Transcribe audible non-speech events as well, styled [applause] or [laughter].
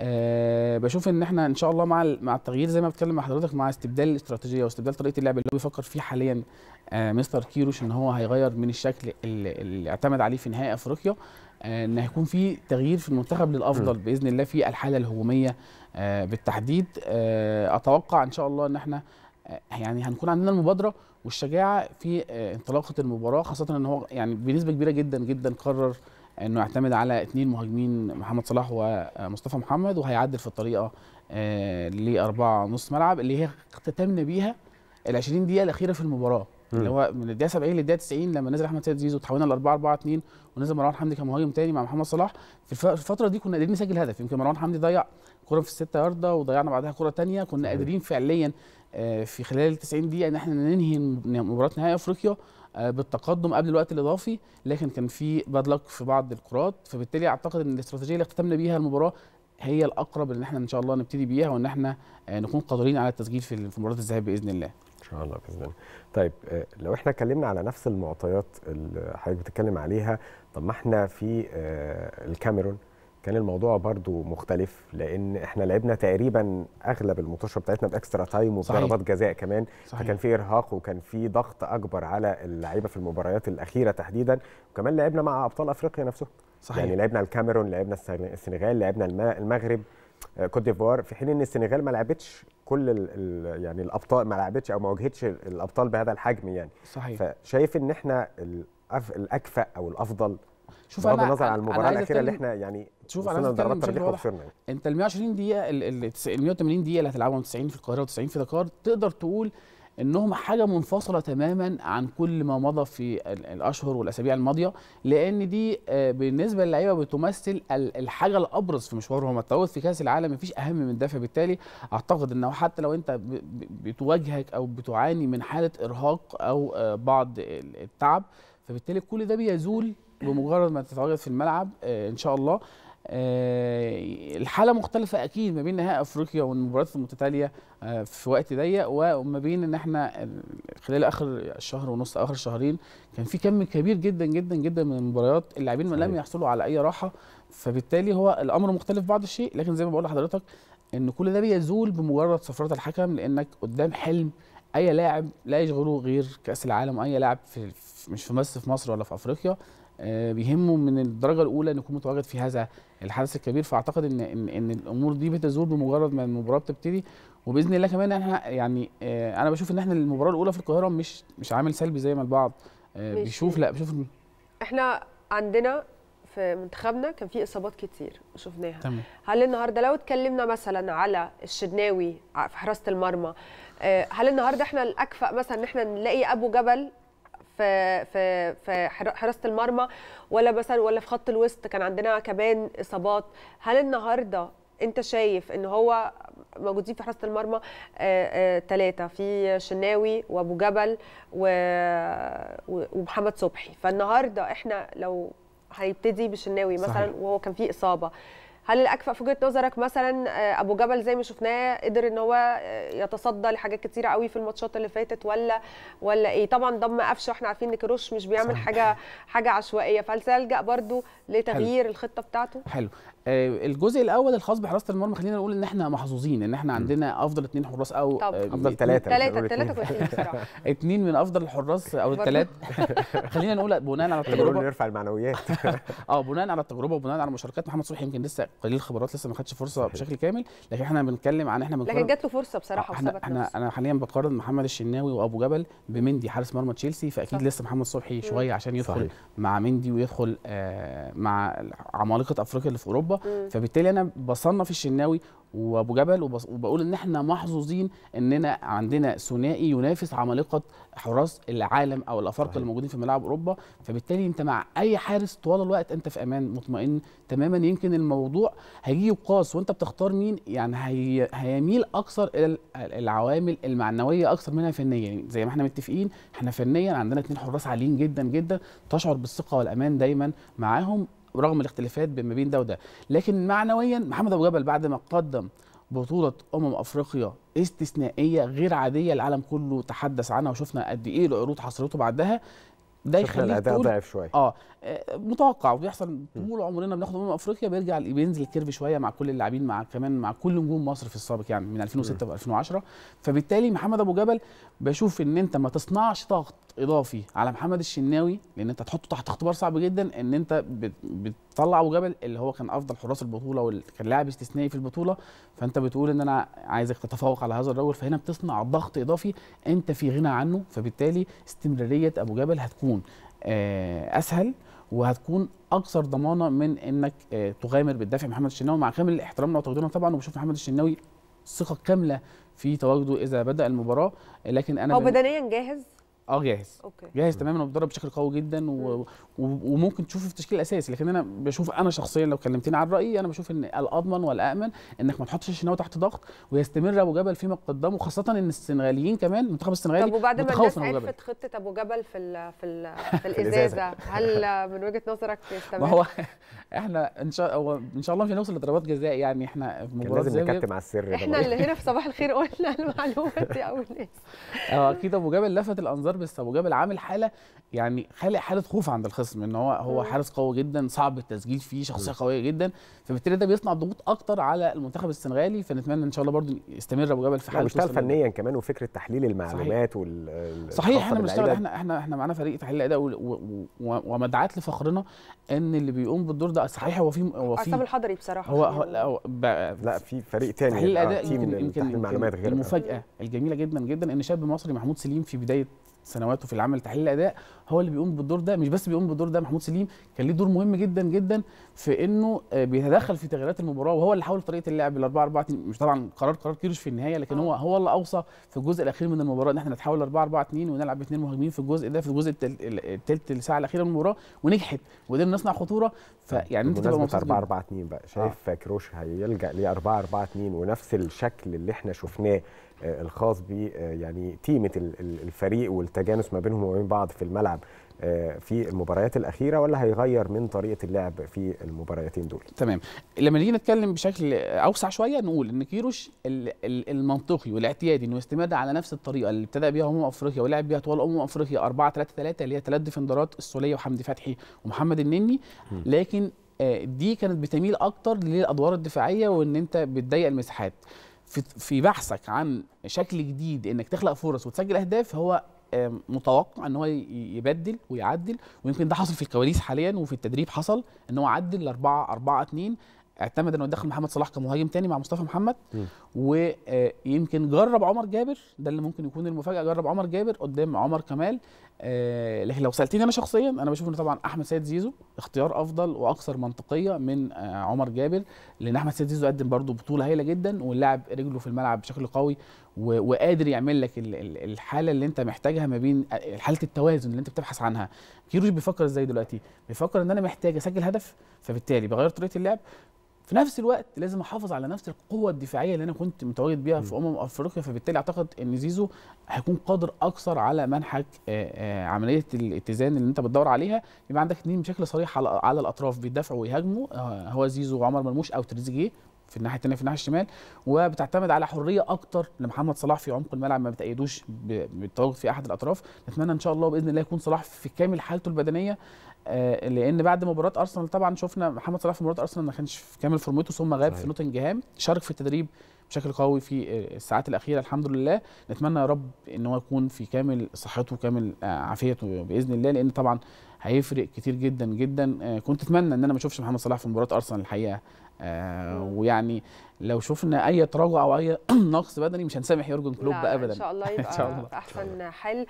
أه بشوف ان احنا ان شاء الله مع مع التغيير زي ما بتكلم مع حضرتك مع استبدال الاستراتيجيه واستبدال طريقه اللعب اللي هو بيفكر فيه حاليا آه مستر كيروش ان هو هيغير من الشكل اللي, اعتمد عليه في نهائي افريقيا آه ان هيكون في تغيير في المنتخب للافضل باذن الله في الحاله الهجوميه آه بالتحديد آه اتوقع ان شاء الله ان احنا آه، يعني هنكون عندنا المبادره والشجاعه في آه، انطلاقه المباراه خاصه ان هو يعني بنسبه كبيره جدا جدا قرر انه يعتمد على اثنين مهاجمين محمد صلاح ومصطفى محمد وهيعدل في الطريقه آه، لاربعه نص ملعب اللي هي اختتمنا بيها ال 20 دقيقه الاخيره في المباراه اللي هو من الدقيقه 70 للدقيقه 90 لما نزل احمد سيد زيزو تحولنا ل 4 4 2 ونزل مروان حمدي كمهاجم تاني مع محمد صلاح في الفتره دي كنا قادرين نسجل هدف يمكن مروان حمدي ضيع كره في الستة ياردة وضيعنا بعدها كره تانية كنا قادرين فعليا آه، في خلال ال 90 دقيقه ان احنا ننهي مباراه نهائي افريقيا آه، بالتقدم قبل الوقت الاضافي لكن كان في باد لك في بعض الكرات فبالتالي اعتقد ان الاستراتيجيه اللي اختتمنا بيها المباراه هي الاقرب ان احنا ان شاء الله نبتدي بيها وان احنا آه، نكون قادرين على التسجيل في مباراه الذهاب باذن الله. ان شاء الله باذن الله. طيب لو احنا اتكلمنا على نفس المعطيات اللي حضرتك بتتكلم عليها طب ما احنا في الكاميرون كان الموضوع برضو مختلف لان احنا لعبنا تقريبا اغلب الماتشات بتاعتنا باكسترا تايم وبضربات جزاء كمان صحيح. فكان في ارهاق وكان في ضغط اكبر على اللعيبه في المباريات الاخيره تحديدا وكمان لعبنا مع ابطال افريقيا نفسهم صحيح. يعني لعبنا الكاميرون لعبنا السنغال لعبنا المغرب آه، كوت ديفوار في حين ان السنغال ما لعبتش كل الـ الـ يعني الابطال ما لعبتش او ما واجهتش الابطال بهذا الحجم يعني صحيح فشايف ان احنا الاكفأ او الافضل شوف بغض النظر عن المباراه الاخيره اللي احنا يعني شوف انا ضربات انت ال 120 دقيقه ال 180 دقيقه اللي هتلعبهم 90 في القاهره و90 في دكار تقدر تقول انهم حاجه منفصله تماما عن كل ما مضى في الاشهر والاسابيع الماضيه لان دي آه، بالنسبه للعيبه بتمثل الحاجه الابرز في مشوارهم التواجد في كاس العالم مفيش اهم من ده فبالتالي اعتقد انه حتى لو انت بتواجهك او بتعاني من حاله ارهاق او آه، بعض التعب فبالتالي كل ده بيزول بمجرد ما تتواجد في الملعب آه، ان شاء الله آه، الحاله مختلفه اكيد ما بين نهائي افريقيا والمباريات المتتاليه آه، في وقت ضيق وما بين ان احنا خلال اخر شهر ونص اخر شهرين كان في كم كبير جدا جدا جدا من المباريات اللاعبين لم يحصلوا على اي راحه فبالتالي هو الامر مختلف بعض الشيء لكن زي ما بقول لحضرتك ان كل ده بيزول بمجرد سفرات الحكم لانك قدام حلم اي لاعب لا يشغله غير كاس العالم اي لاعب في مش في مصر في مصر ولا في افريقيا آه، بيهمه من الدرجه الاولى ان يكون متواجد في هذا الحدث الكبير فاعتقد ان ان, إن الامور دي بتزول بمجرد ما المباراه بتبتدي وباذن الله كمان احنا يعني آه، انا بشوف ان احنا المباراه الاولى في القاهره مش مش عامل سلبي زي ما البعض آه، بيشوف لا بشوف احنا عندنا في منتخبنا كان في اصابات كتير شفناها تمام. هل النهارده لو اتكلمنا مثلا على الشدناوي في حراسه المرمى هل النهارده احنا الاكفأ مثلا ان احنا نلاقي ابو جبل في في في حراسه المرمى ولا مثلا ولا في خط الوسط كان عندنا كمان اصابات هل النهارده انت شايف ان هو موجودين في حراسه المرمى ثلاثه آه، آه، في شناوي وابو جبل و... ومحمد صبحي فالنهارده احنا لو هيبتدي بشناوي مثلا صحيح. وهو كان فيه اصابه هل الاكفأ في وجهه نظرك مثلا آه، ابو جبل زي ما شفناه قدر ان هو آه، يتصدى لحاجات كتيره قوي في الماتشات اللي فاتت ولا ولا ايه طبعا ضم قفشه واحنا عارفين ان كروش مش بيعمل صحيح. حاجه حاجه عشوائيه فهل سيلجا برده لتغيير حلو. الخطه بتاعته حلو آه، الجزء الاول الخاص بحراسه المرمى خلينا نقول ان احنا محظوظين ان احنا عندنا افضل اثنين حراس او افضل ثلاثه ثلاثه ثلاثه كويسين بصراحه [laughs] اثنين من افضل الحراس او الثلاث [laughs] خلينا نقول بناء على التجربه نرفع المعنويات [laughs] اه بناء على التجربه وبناء على مشاركات محمد صبحي يمكن لسه قليل الخبرات لسه ما خدش فرصه بشكل كامل لكن احنا بنتكلم عن احنا بنقارن لكن جات له فرصه بصراحه احنا احنا انا حاليا بقارن محمد الشناوي وابو جبل بمندي حارس مرمى تشيلسي فاكيد صح. لسه محمد صبحي شويه عشان يدخل صحيح. مع مندي ويدخل آه مع عمالقه افريقيا اللي في اوروبا مم. فبالتالي انا بصنف الشناوي وابو جبل وبقول ان احنا محظوظين اننا عندنا ثنائي ينافس عمالقه حراس العالم او الافارقه اللي موجودين في ملاعب اوروبا فبالتالي انت مع اي حارس طوال الوقت انت في امان مطمئن تماما يمكن الموضوع هيجي يقاس وانت بتختار مين يعني هي هيميل اكثر الى العوامل المعنويه اكثر منها فنيا يعني زي ما احنا متفقين احنا فنيا عندنا اثنين حراس عاليين جدا جدا تشعر بالثقه والامان دايما معاهم رغم الاختلافات ما بين ده وده لكن معنويا محمد ابو جبل بعد ما قدم بطولة أمم أفريقيا استثنائية غير عادية العالم كله تحدث عنها وشفنا قد إيه العروض حصلته بعدها ده يخليك الأداء ضعف شوية آه،, اه متوقع وبيحصل طول عمرنا بناخد أمم أفريقيا بيرجع بينزل الكيرف شوية مع كل اللاعبين مع كمان مع كل نجوم مصر في السابق يعني من 2006 ل 2010 فبالتالي محمد أبو جبل بشوف إن أنت ما تصنعش ضغط اضافي على محمد الشناوي لان انت تحطه تحت اختبار صعب جدا ان انت بتطلع ابو جبل اللي هو كان افضل حراس البطوله وكان لاعب استثنائي في البطوله فانت بتقول ان انا عايزك تتفوق على هذا الرجل فهنا بتصنع ضغط اضافي انت في غنى عنه فبالتالي استمراريه ابو جبل هتكون آه، اسهل وهتكون اكثر ضمانه من انك آه، تغامر بالدافع محمد الشناوي مع كامل احترامنا وتقديرنا طبعا وبشوف محمد الشناوي ثقه كامله في تواجده اذا بدا المباراه لكن انا هو بدنيا جاهز اه جاهز أوكي. جاهز تماما وبيتدرب بشكل قوي جدا و... و... وممكن تشوفه في التشكيل الاساسي لكن انا بشوف انا شخصيا لو كلمتني عن رايي انا بشوف ان الاضمن والامن انك ما تحطش الشناوي تحت ضغط ويستمر ابو جبل فيما قدمه خاصه ان السنغاليين كمان المنتخب السنغالي طب وبعد ما الناس عرفت خطه ابو جبل في ال... في ال... [laughs] في الازازه هل [laughs] من وجهه نظرك تستمر؟ ما هو [laughs] احنا ان شاء هو ان شاء الله مش هنوصل لضربات جزاء يعني احنا في مباراه لازم نكتم على السر احنا اللي هنا في صباح الخير قلنا المعلومه دي اول ناس اه اكيد ابو جبل لفت الانظار ضرب بس ابو جبل عامل حاله يعني خالق حاله خوف عند الخصم ان هو هو حارس قوي جدا صعب التسجيل فيه شخصيه قويه جدا فبالتالي ده بيصنع ضغوط اكتر على المنتخب السنغالي فنتمنى ان شاء الله برضو يستمر ابو جبل في حاله ويشتغل فنيا كمان وفكره تحليل المعلومات وال صحيح احنا بنشتغل احنا احنا احنا معانا فريق تحليل الاداء ومدعاة لفخرنا ان اللي بيقوم بالدور ده صحيح هو في هو آه، في الحضري بصراحه هو, هو لا, يعني لا في فريق تاني تحليل الاداء آه، يمكن يمكن المعلومات غير المفاجاه الجميله جدا جدا ان شاب مصري محمود سليم في بدايه سنواته في العمل تحليل الاداء هو اللي بيقوم بالدور ده مش بس بيقوم بالدور ده محمود سليم كان ليه دور مهم جدا جدا في انه آه، بيتدخل في تغييرات المباراه وهو اللي حاول طريقه اللعب ال 4 4 2 مش طبعا قرار قرار كيروش في النهايه لكن هو آه. هو اللي اوصى في الجزء الاخير من المباراه ان احنا نتحول 4 4 2 ونلعب باثنين مهاجمين في الجزء ده في الجزء الثالث الساعه الاخيره من المباراه ونجحت وقدرنا نصنع خطوره فيعني انت تبقى مبسوط 4 4 2 بقى آه. شايف آه. كروش هيلجا ليه 4 4 2 ونفس الشكل اللي احنا شفناه آه، الخاص ب آه، يعني تيمه الفريق والتجانس ما بينهم وبين بعض في الملعب آه، في المباريات الاخيره ولا هيغير من طريقه اللعب في المباراتين دول تمام لما نيجي نتكلم بشكل اوسع شويه نقول ان كيروش المنطقي والاعتيادي انه يستمد على نفس الطريقه اللي ابتدى بيها امم افريقيا ولعب بيها طوال امم افريقيا 4 3 3 اللي هي ثلاث ديفندرات السوليه وحمدي فتحي ومحمد النني لكن دي كانت بتميل اكتر للادوار الدفاعيه وان انت بتضيق المساحات في بحثك عن شكل جديد انك تخلق فرص وتسجل اهداف هو آه، متوقع ان هو يبدل ويعدل ويمكن ده حصل في الكواليس حاليا وفي التدريب حصل ان هو عدل 4 4 2 اعتمد انه يدخل محمد صلاح كمهاجم تاني مع مصطفى محمد م. ويمكن جرب عمر جابر ده اللي ممكن يكون المفاجاه جرب عمر جابر قدام عمر كمال آه، لكن لو سالتني انا شخصيا انا بشوف ان طبعا احمد سيد زيزو اختيار افضل واكثر منطقيه من آه، عمر جابر لان احمد سيد زيزو قدم برده بطوله هايله جدا واللاعب رجله في الملعب بشكل قوي وقادر يعمل لك الحاله اللي انت محتاجها ما بين آه، حاله التوازن اللي انت بتبحث عنها كيروش بيفكر ازاي دلوقتي بيفكر ان انا محتاج اسجل هدف فبالتالي بغير طريقه اللعب في نفس الوقت لازم احافظ على نفس القوه الدفاعيه اللي انا كنت متواجد بيها في امم افريقيا فبالتالي اعتقد ان زيزو هيكون قادر اكثر على منحك آه، آه، عمليه الاتزان اللي انت بتدور عليها يبقى عندك اثنين بشكل صريح على الاطراف بيدافعوا ويهاجموا آه، هو زيزو وعمر مرموش او تريزيجيه في الناحيه الثانيه في الناحيه الشمال وبتعتمد على حريه اكتر لمحمد صلاح في عمق الملعب ما بتايدوش بالتواجد في احد الاطراف نتمنى ان شاء الله باذن الله يكون صلاح في كامل حالته البدنيه آه، لان بعد مباراه ارسنال طبعا شفنا محمد صلاح في مباراه ارسنال ما كانش في كامل فورمته ثم غاب في نوتنجهام شارك في التدريب بشكل قوي في آه، الساعات الاخيره الحمد لله نتمنى يا رب ان هو يكون في كامل صحته وكامل آه، عافيته باذن الله لان طبعا هيفرق كتير جدا جدا كنت اتمنى ان انا ما اشوفش محمد صلاح في مباراه ارسنال الحقيقه آه، ويعني لو شفنا اي تراجع او اي [clears throat] نقص بدني مش هنسامح يورجن كلوب ابدا [laughs] ان شاء الله يبقى احسن حل